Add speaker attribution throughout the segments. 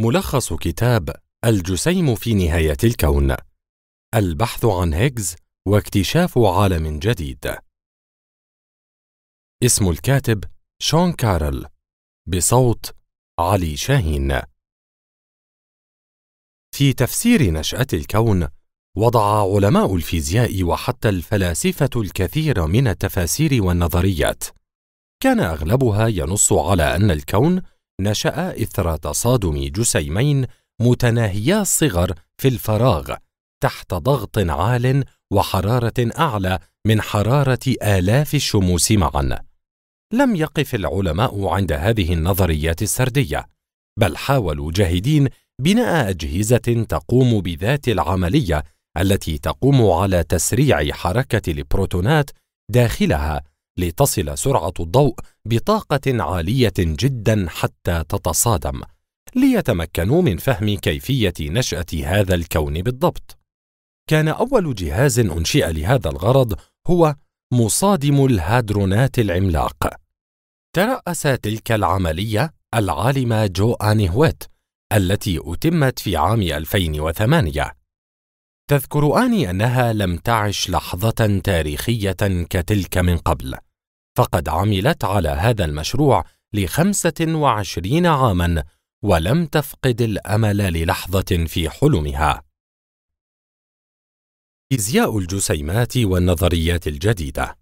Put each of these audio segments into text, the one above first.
Speaker 1: ملخص كتاب الجسيم في نهاية الكون البحث عن هيجز واكتشاف عالم جديد اسم الكاتب شون كارل بصوت علي شاهين في تفسير نشأة الكون وضع علماء الفيزياء وحتى الفلاسفة الكثير من التفاسير والنظريات كان أغلبها ينص على أن الكون نشأ إثر تصادم جسيمين متناهيا الصغر في الفراغ تحت ضغط عال وحرارة أعلى من حرارة آلاف الشموس معا. لم يقف العلماء عند هذه النظريات السردية، بل حاولوا جاهدين بناء أجهزة تقوم بذات العملية التي تقوم على تسريع حركة البروتونات داخلها لتصل سرعة الضوء بطاقة عالية جدا حتى تتصادم ليتمكنوا من فهم كيفية نشأة هذا الكون بالضبط. كان أول جهاز أنشئ لهذا الغرض هو مصادم الهادرونات العملاق. ترأس تلك العملية العالمة جو آنيهويت التي أتمت في عام 2008 تذكر آني أنها لم تعش لحظة تاريخية كتلك من قبل فقد عملت على هذا المشروع لخمسة وعشرين عاماً ولم تفقد الأمل للحظة في حلمها فيزياء الجسيمات والنظريات الجديدة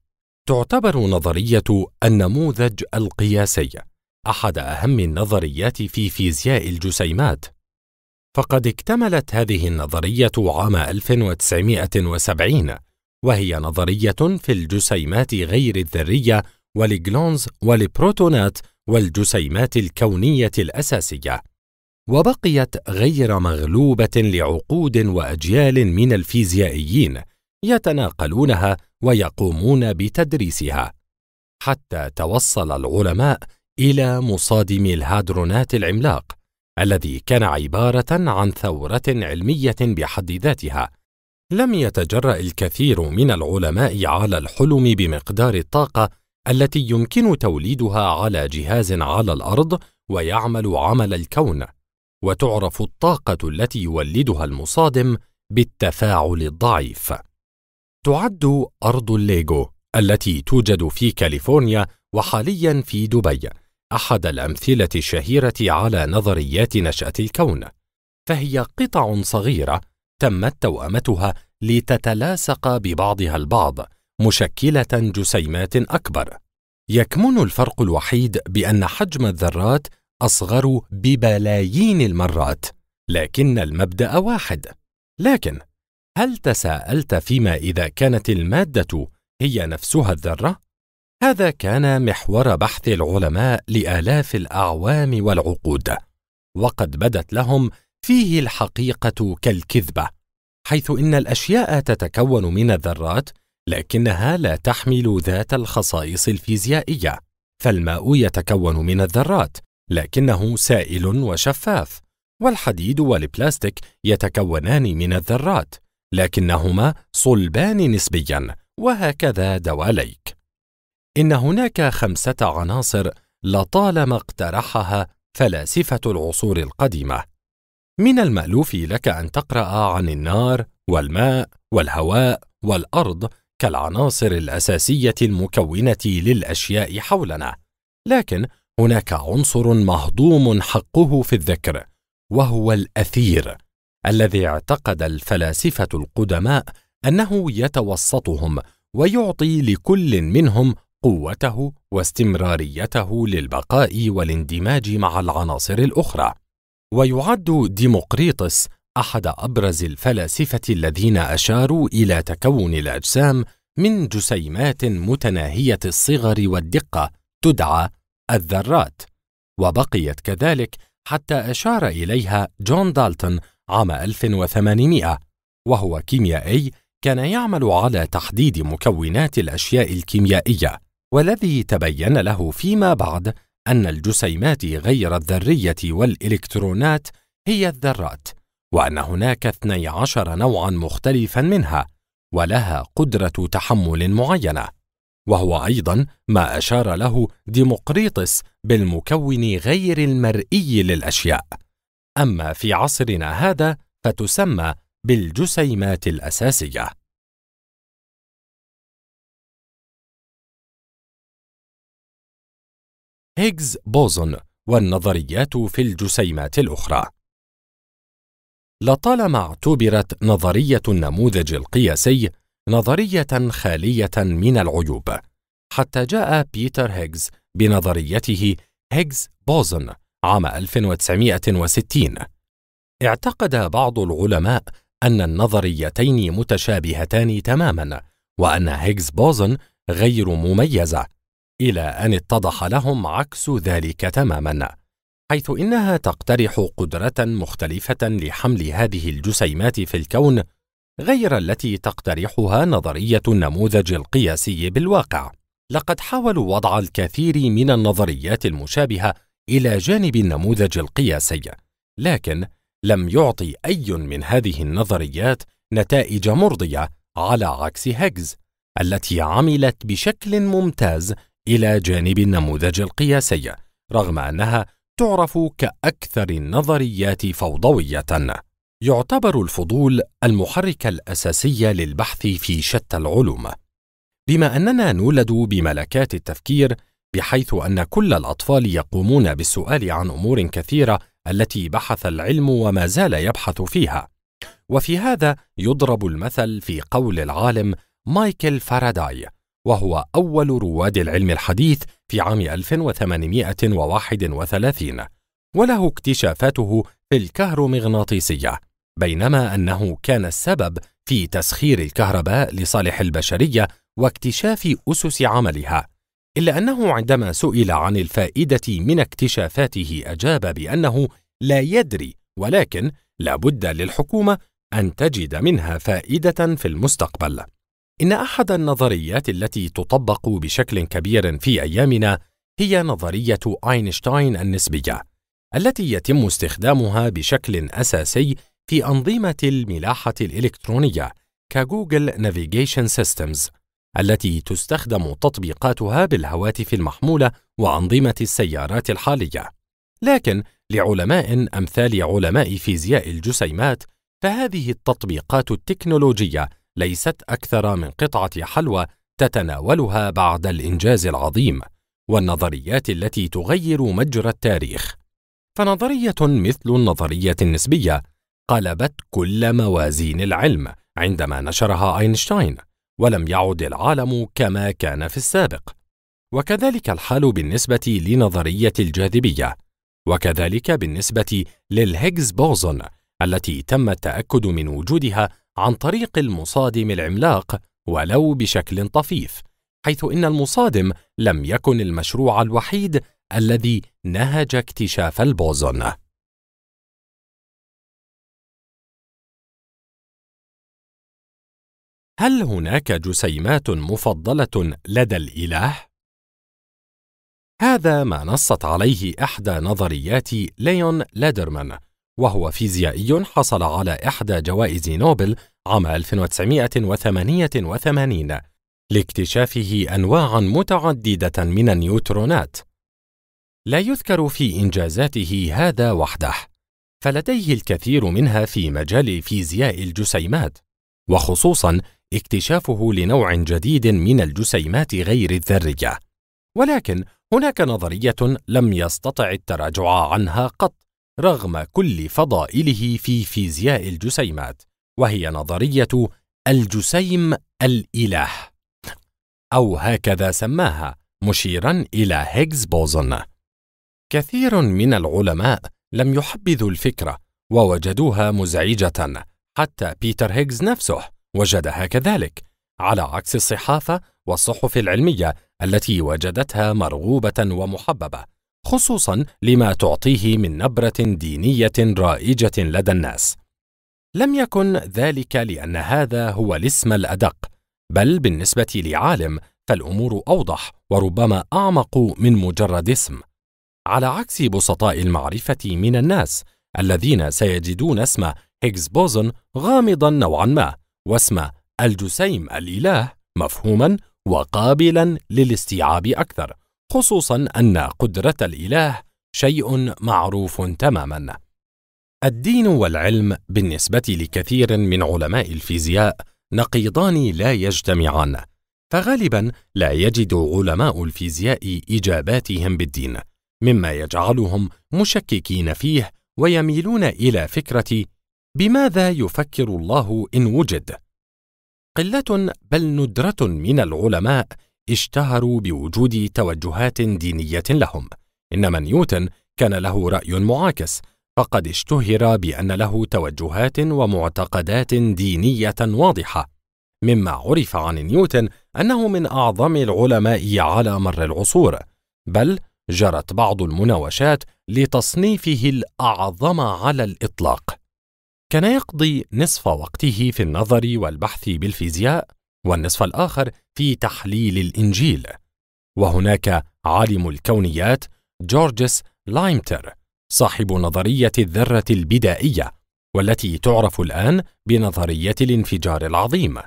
Speaker 1: تعتبر نظرية النموذج القياسي أحد أهم النظريات في فيزياء الجسيمات فقد اكتملت هذه النظرية عام 1970 وهي نظرية في الجسيمات غير الذرية والجلونز والبروتونات والجسيمات الكونية الأساسية، وبقيت غير مغلوبة لعقود وأجيال من الفيزيائيين يتناقلونها ويقومون بتدريسها، حتى توصل العلماء إلى مصادم الهادرونات العملاق، الذي كان عبارة عن ثورة علمية بحد ذاتها، لم يتجرأ الكثير من العلماء على الحلم بمقدار الطاقة التي يمكن توليدها على جهاز على الأرض ويعمل عمل الكون، وتعرف الطاقة التي يولدها المصادم بالتفاعل الضعيف. تعد أرض الليجو التي توجد في كاليفورنيا وحاليا في دبي أحد الأمثلة الشهيرة على نظريات نشأة الكون، فهي قطع صغيرة تمت توأمتها لتتلاصق ببعضها البعض مشكله جسيمات اكبر يكمن الفرق الوحيد بان حجم الذرات اصغر ببلايين المرات لكن المبدا واحد لكن هل تساءلت فيما اذا كانت الماده هي نفسها الذره هذا كان محور بحث العلماء لالاف الاعوام والعقود وقد بدت لهم فيه الحقيقه كالكذبه حيث ان الاشياء تتكون من الذرات لكنها لا تحمل ذات الخصائص الفيزيائيه فالماء يتكون من الذرات لكنه سائل وشفاف والحديد والبلاستيك يتكونان من الذرات لكنهما صلبان نسبيا وهكذا دواليك ان هناك خمسه عناصر لطالما اقترحها فلاسفه العصور القديمه من المألوف لك أن تقرأ عن النار والماء والهواء والأرض كالعناصر الأساسية المكونة للأشياء حولنا، لكن هناك عنصر مهضوم حقه في الذكر، وهو الأثير، الذي اعتقد الفلاسفة القدماء أنه يتوسطهم ويعطي لكل منهم قوته واستمراريته للبقاء والاندماج مع العناصر الأخرى. ويعد ديمقريطس احد ابرز الفلاسفه الذين اشاروا الى تكون الاجسام من جسيمات متناهيه الصغر والدقه تدعى الذرات وبقيت كذلك حتى اشار اليها جون دالتون عام 1800 وهو كيميائي كان يعمل على تحديد مكونات الاشياء الكيميائيه والذي تبين له فيما بعد أن الجسيمات غير الذرية والإلكترونات هي الذرات، وأن هناك 12 نوعًا مختلفًا منها، ولها قدرة تحمل معينة، وهو أيضًا ما أشار له ديمقريطس بالمكون غير المرئي للأشياء. أما في عصرنا هذا فتسمى بالجسيمات الأساسية. هيجز بوزون والنظريات في الجسيمات الأخرى لطالما اعتبرت نظرية النموذج القياسي نظرية خالية من العيوب حتى جاء بيتر هيجز بنظريته هيجز بوزون عام 1960 اعتقد بعض العلماء أن النظريتين متشابهتان تماما وأن هيجز بوزون غير مميزة إلى أن اتضح لهم عكس ذلك تماماً حيث إنها تقترح قدرة مختلفة لحمل هذه الجسيمات في الكون غير التي تقترحها نظرية النموذج القياسي بالواقع لقد حاولوا وضع الكثير من النظريات المشابهة إلى جانب النموذج القياسي لكن لم يعطي أي من هذه النظريات نتائج مرضية على عكس هيجز التي عملت بشكل ممتاز إلى جانب النموذج القياسي رغم أنها تعرف كأكثر النظريات فوضوية يعتبر الفضول المحرك الأساسي للبحث في شتى العلوم بما أننا نولد بملكات التفكير بحيث أن كل الأطفال يقومون بالسؤال عن أمور كثيرة التي بحث العلم وما زال يبحث فيها وفي هذا يضرب المثل في قول العالم مايكل فاراداي وهو أول رواد العلم الحديث في عام 1831 وله اكتشافاته في الكهرومغناطيسية بينما أنه كان السبب في تسخير الكهرباء لصالح البشرية واكتشاف أسس عملها إلا أنه عندما سئل عن الفائدة من اكتشافاته أجاب بأنه لا يدري ولكن لابد للحكومة أن تجد منها فائدة في المستقبل إن أحد النظريات التي تطبق بشكل كبير في أيامنا هي نظرية أينشتاين النسبية، التي يتم استخدامها بشكل أساسي في أنظمة الملاحة الإلكترونية كجوجل نافيجيشن سيستمز، التي تستخدم تطبيقاتها بالهواتف المحمولة وأنظمة السيارات الحالية. لكن لعلماء أمثال علماء فيزياء الجسيمات، فهذه التطبيقات التكنولوجية ليست أكثر من قطعة حلوى تتناولها بعد الإنجاز العظيم والنظريات التي تغير مجرى التاريخ فنظرية مثل النظرية النسبية قلبت كل موازين العلم عندما نشرها أينشتاين ولم يعد العالم كما كان في السابق وكذلك الحال بالنسبة لنظرية الجاذبية وكذلك بالنسبة للهيجز بوزون التي تم التأكد من وجودها عن طريق المصادم العملاق ولو بشكل طفيف حيث ان المصادم لم يكن المشروع الوحيد الذي نهج اكتشاف البوزون هل هناك جسيمات مفضله لدى الاله هذا ما نصت عليه احدى نظريات ليون لادرمان وهو فيزيائي حصل على إحدى جوائز نوبل عام 1988 لاكتشافه أنواعا متعددة من النيوترونات. لا يذكر في إنجازاته هذا وحده، فلديه الكثير منها في مجال فيزياء الجسيمات، وخصوصا اكتشافه لنوع جديد من الجسيمات غير الذرية. ولكن هناك نظرية لم يستطع التراجع عنها قط، رغم كل فضائله في فيزياء الجسيمات وهي نظريه الجسيم الاله او هكذا سماها مشيرا الى هيجز بوزون كثير من العلماء لم يحبذوا الفكره ووجدوها مزعجه حتى بيتر هيجز نفسه وجدها كذلك على عكس الصحافه والصحف العلميه التي وجدتها مرغوبه ومحببه خصوصا لما تعطيه من نبره دينيه رائجه لدى الناس لم يكن ذلك لان هذا هو الاسم الادق بل بالنسبه لعالم فالامور اوضح وربما اعمق من مجرد اسم على عكس بسطاء المعرفه من الناس الذين سيجدون اسم هيجز بوزون غامضا نوعا ما واسم الجسيم الاله مفهوما وقابلا للاستيعاب اكثر خصوصا أن قدرة الإله شيء معروف تماما. الدين والعلم بالنسبة لكثير من علماء الفيزياء نقيضان لا يجتمعان، فغالبا لا يجد علماء الفيزياء إجاباتهم بالدين، مما يجعلهم مشككين فيه ويميلون إلى فكرة بماذا يفكر الله إن وجد؟ قلة بل ندرة من العلماء اشتهروا بوجود توجهات دينية لهم إنما نيوتن كان له رأي معاكس فقد اشتهر بأن له توجهات ومعتقدات دينية واضحة مما عرف عن نيوتن أنه من أعظم العلماء على مر العصور بل جرت بعض المناوشات لتصنيفه الأعظم على الإطلاق كان يقضي نصف وقته في النظر والبحث بالفيزياء والنصف الآخر في تحليل الإنجيل وهناك عالم الكونيات جورجس لايمتر صاحب نظرية الذرة البدائية والتي تعرف الآن بنظرية الانفجار العظيم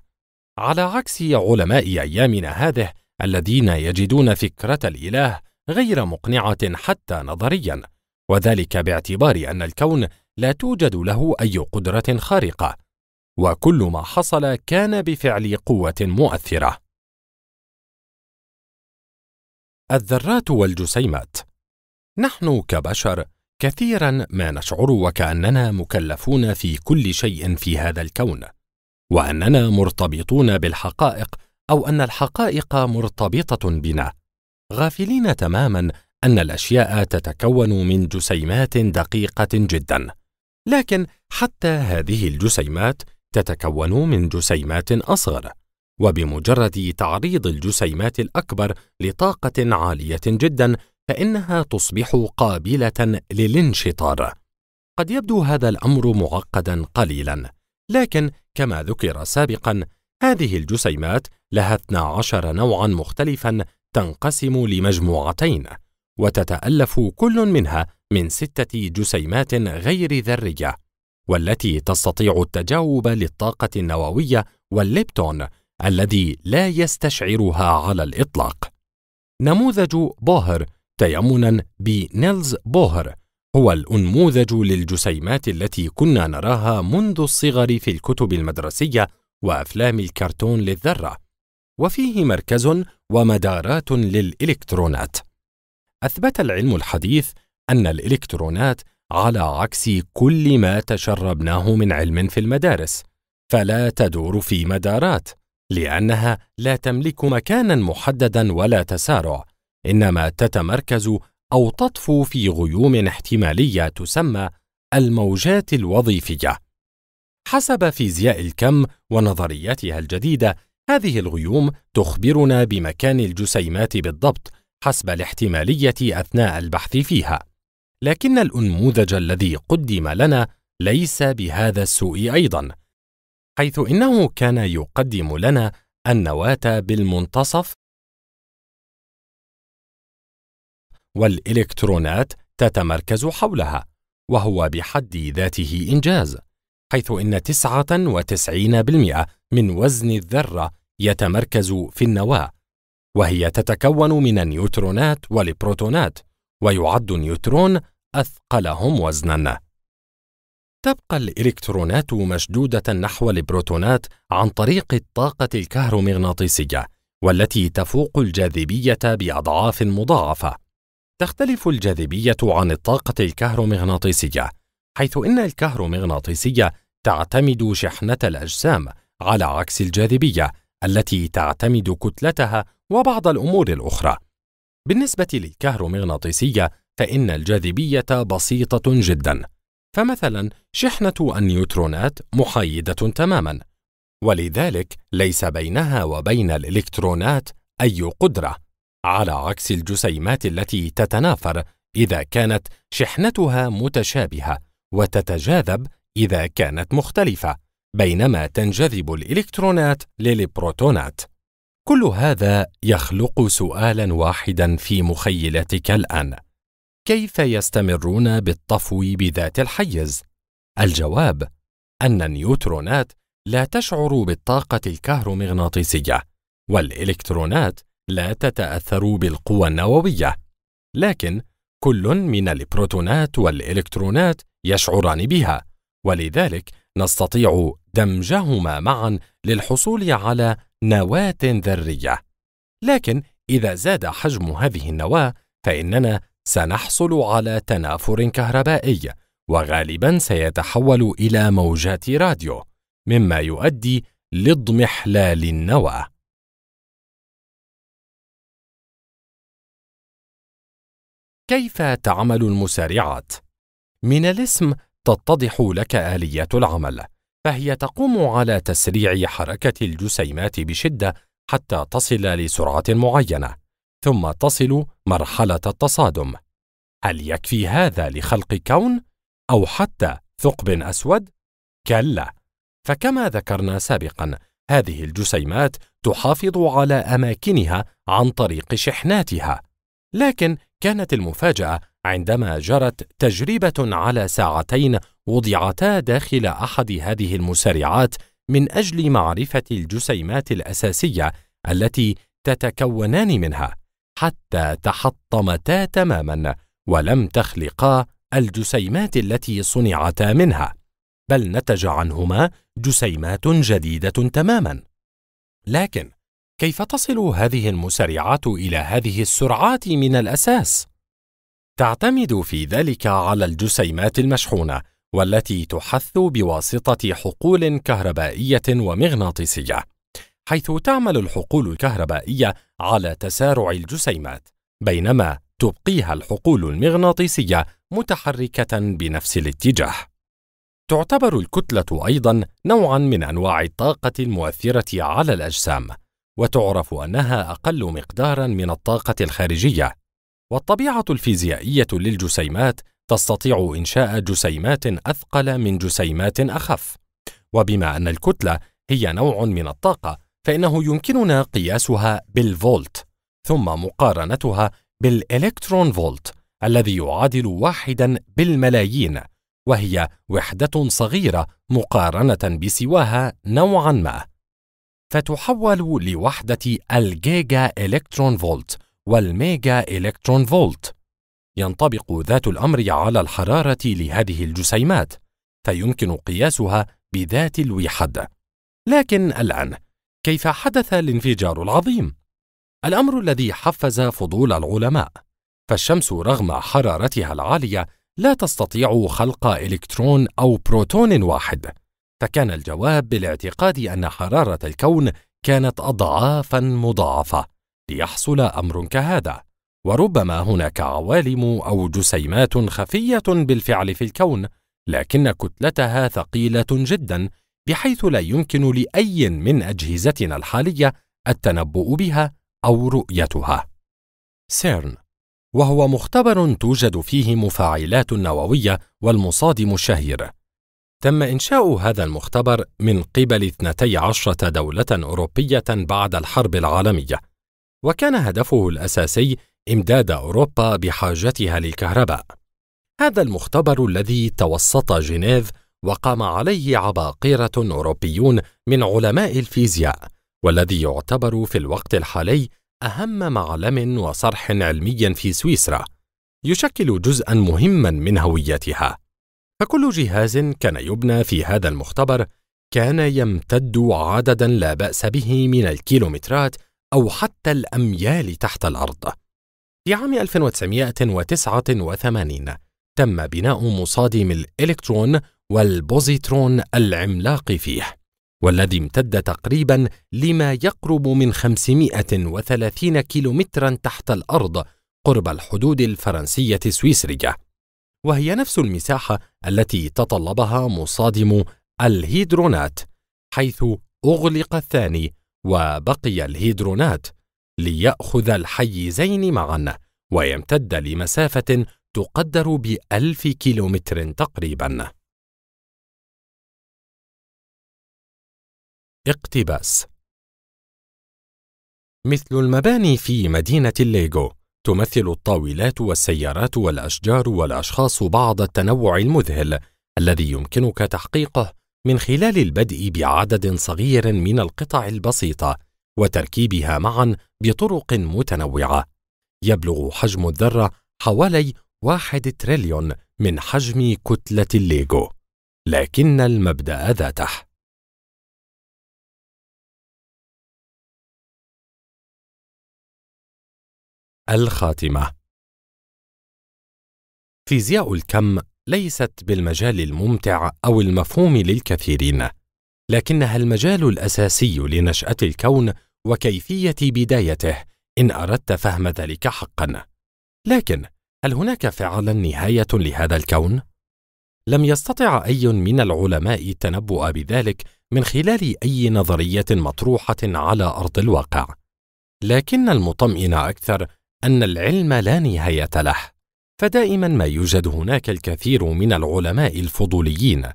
Speaker 1: على عكس علماء أيامنا هذه الذين يجدون فكرة الإله غير مقنعة حتى نظريا وذلك باعتبار أن الكون لا توجد له أي قدرة خارقة وكل ما حصل كان بفعل قوه مؤثره الذرات والجسيمات نحن كبشر كثيرا ما نشعر وكاننا مكلفون في كل شيء في هذا الكون واننا مرتبطون بالحقائق او ان الحقائق مرتبطه بنا غافلين تماما ان الاشياء تتكون من جسيمات دقيقه جدا لكن حتى هذه الجسيمات تتكون من جسيمات أصغر وبمجرد تعريض الجسيمات الأكبر لطاقة عالية جدا فإنها تصبح قابلة للانشطار قد يبدو هذا الأمر معقدا قليلا لكن كما ذكر سابقا هذه الجسيمات لها 12 نوعا مختلفا تنقسم لمجموعتين وتتألف كل منها من ستة جسيمات غير ذرية والتي تستطيع التجاوب للطاقة النووية والليبتون الذي لا يستشعرها على الإطلاق. نموذج بوهر تيمنا بنيلز بوهر هو الأنموذج للجسيمات التي كنا نراها منذ الصغر في الكتب المدرسية وأفلام الكرتون للذرة، وفيه مركز ومدارات للإلكترونات. أثبت العلم الحديث أن الإلكترونات على عكس كل ما تشربناه من علم في المدارس فلا تدور في مدارات لانها لا تملك مكانا محددا ولا تسارع انما تتمركز او تطفو في غيوم احتماليه تسمى الموجات الوظيفيه حسب فيزياء الكم ونظرياتها الجديده هذه الغيوم تخبرنا بمكان الجسيمات بالضبط حسب الاحتماليه اثناء البحث فيها لكن الانموذج الذي قدم لنا ليس بهذا السوء ايضا حيث انه كان يقدم لنا النواه بالمنتصف والالكترونات تتمركز حولها وهو بحد ذاته انجاز حيث ان 99% من وزن الذره يتمركز في النواه وهي تتكون من النيوترونات والبروتونات ويعد نيوترون أثقلهم وزناً. تبقى الإلكترونات مشدودة نحو البروتونات عن طريق الطاقة الكهرومغناطيسية، والتي تفوق الجاذبية بأضعاف مضاعفة. تختلف الجاذبية عن الطاقة الكهرومغناطيسية، حيث إن الكهرومغناطيسية تعتمد شحنة الأجسام، على عكس الجاذبية التي تعتمد كتلتها وبعض الأمور الأخرى. بالنسبة للكهرومغناطيسية فإن الجاذبية بسيطة جدا فمثلا شحنة النيوترونات محايدة تماما ولذلك ليس بينها وبين الإلكترونات أي قدرة على عكس الجسيمات التي تتنافر إذا كانت شحنتها متشابهة وتتجاذب إذا كانت مختلفة بينما تنجذب الإلكترونات للبروتونات كل هذا يخلق سؤالا واحدا في مخيلتك الان كيف يستمرون بالطفو بذات الحيز الجواب ان النيوترونات لا تشعر بالطاقه الكهرومغناطيسيه والالكترونات لا تتاثر بالقوى النوويه لكن كل من البروتونات والالكترونات يشعران بها ولذلك نستطيع دمجهما معا للحصول على نواة ذرية، لكن إذا زاد حجم هذه النواة فإننا سنحصل على تنافر كهربائي، وغالبا سيتحول إلى موجات راديو، مما يؤدي لاضمحلال النواه كيف تعمل المسارعات من الاسم تتضح لك اليه العمل فهي تقوم على تسريع حركة الجسيمات بشدة حتى تصل لسرعة معينة، ثم تصل مرحلة التصادم. هل يكفي هذا لخلق كون أو حتى ثقب أسود؟ كلا، فكما ذكرنا سابقًا، هذه الجسيمات تحافظ على أماكنها عن طريق شحناتها، لكن كانت المفاجأة عندما جرت تجربة على ساعتين وضعتا داخل أحد هذه المسارعات من أجل معرفة الجسيمات الأساسية التي تتكونان منها حتى تحطمتا تماما ولم تخلقا الجسيمات التي صنعتا منها بل نتج عنهما جسيمات جديدة تماما لكن كيف تصل هذه المسرعات إلى هذه السرعات من الأساس؟ تعتمد في ذلك على الجسيمات المشحونة والتي تحث بواسطة حقول كهربائية ومغناطيسية، حيث تعمل الحقول الكهربائية على تسارع الجسيمات، بينما تبقيها الحقول المغناطيسية متحركة بنفس الاتجاه. تعتبر الكتلة أيضًا نوعًا من أنواع الطاقة المؤثرة على الأجسام، وتعرف أنها أقل مقدارا من الطاقة الخارجية والطبيعة الفيزيائية للجسيمات تستطيع إنشاء جسيمات أثقل من جسيمات أخف وبما أن الكتلة هي نوع من الطاقة فإنه يمكننا قياسها بالفولت ثم مقارنتها بالإلكترون فولت الذي يعادل واحدا بالملايين وهي وحدة صغيرة مقارنة بسواها نوعا ما فتحول لوحدة الجيجا إلكترون فولت والميجا إلكترون فولت ينطبق ذات الأمر على الحرارة لهذه الجسيمات فيمكن قياسها بذات الوحدة لكن الآن كيف حدث الانفجار العظيم؟ الأمر الذي حفز فضول العلماء فالشمس رغم حرارتها العالية لا تستطيع خلق إلكترون أو بروتون واحد فكان الجواب بالاعتقاد أن حرارة الكون كانت أضعافا مضاعفة ليحصل أمر كهذا وربما هناك عوالم أو جسيمات خفية بالفعل في الكون لكن كتلتها ثقيلة جدا بحيث لا يمكن لأي من أجهزتنا الحالية التنبؤ بها أو رؤيتها سيرن وهو مختبر توجد فيه مفاعلات نووية والمصادم الشهير تم إنشاء هذا المختبر من قبل 12 دولة أوروبية بعد الحرب العالمية، وكان هدفه الأساسي إمداد أوروبا بحاجتها للكهرباء. هذا المختبر الذي توسط جنيف وقام عليه عباقرة أوروبيون من علماء الفيزياء، والذي يعتبر في الوقت الحالي أهم معلم وصرح علمي في سويسرا، يشكل جزءًا مهمًا من هويتها. فكل جهاز كان يبنى في هذا المختبر كان يمتد عددا لا باس به من الكيلومترات او حتى الاميال تحت الارض في عام 1989 تم بناء مصادم الالكترون والبوزيترون العملاق فيه والذي امتد تقريبا لما يقرب من 530 كيلومترا تحت الارض قرب الحدود الفرنسيه السويسريه وهي نفس المساحة التي تطلبها مصادم الهيدرونات حيث أغلق الثاني وبقي الهيدرونات ليأخذ الحيزين معا ويمتد لمسافة تقدر بألف كيلومتر تقريبا اقتباس مثل المباني في مدينة الليغو تمثل الطاولات والسيارات والاشجار والاشخاص بعض التنوع المذهل الذي يمكنك تحقيقه من خلال البدء بعدد صغير من القطع البسيطه وتركيبها معا بطرق متنوعه يبلغ حجم الذره حوالي واحد تريليون من حجم كتله الليغو لكن المبدا ذاته الخاتمة فيزياء الكم ليست بالمجال الممتع أو المفهوم للكثيرين، لكنها المجال الأساسي لنشأة الكون وكيفية بدايته إن أردت فهم ذلك حقًا. لكن هل هناك فعلًا نهاية لهذا الكون؟ لم يستطع أي من العلماء التنبؤ بذلك من خلال أي نظرية مطروحة على أرض الواقع. لكن المطمئن أكثر ان العلم لا نهايه له فدائما ما يوجد هناك الكثير من العلماء الفضوليين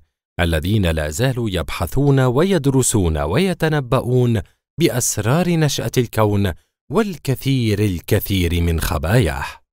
Speaker 1: الذين لا زالوا يبحثون ويدرسون ويتنبؤون باسرار نشاه الكون والكثير الكثير من خباياه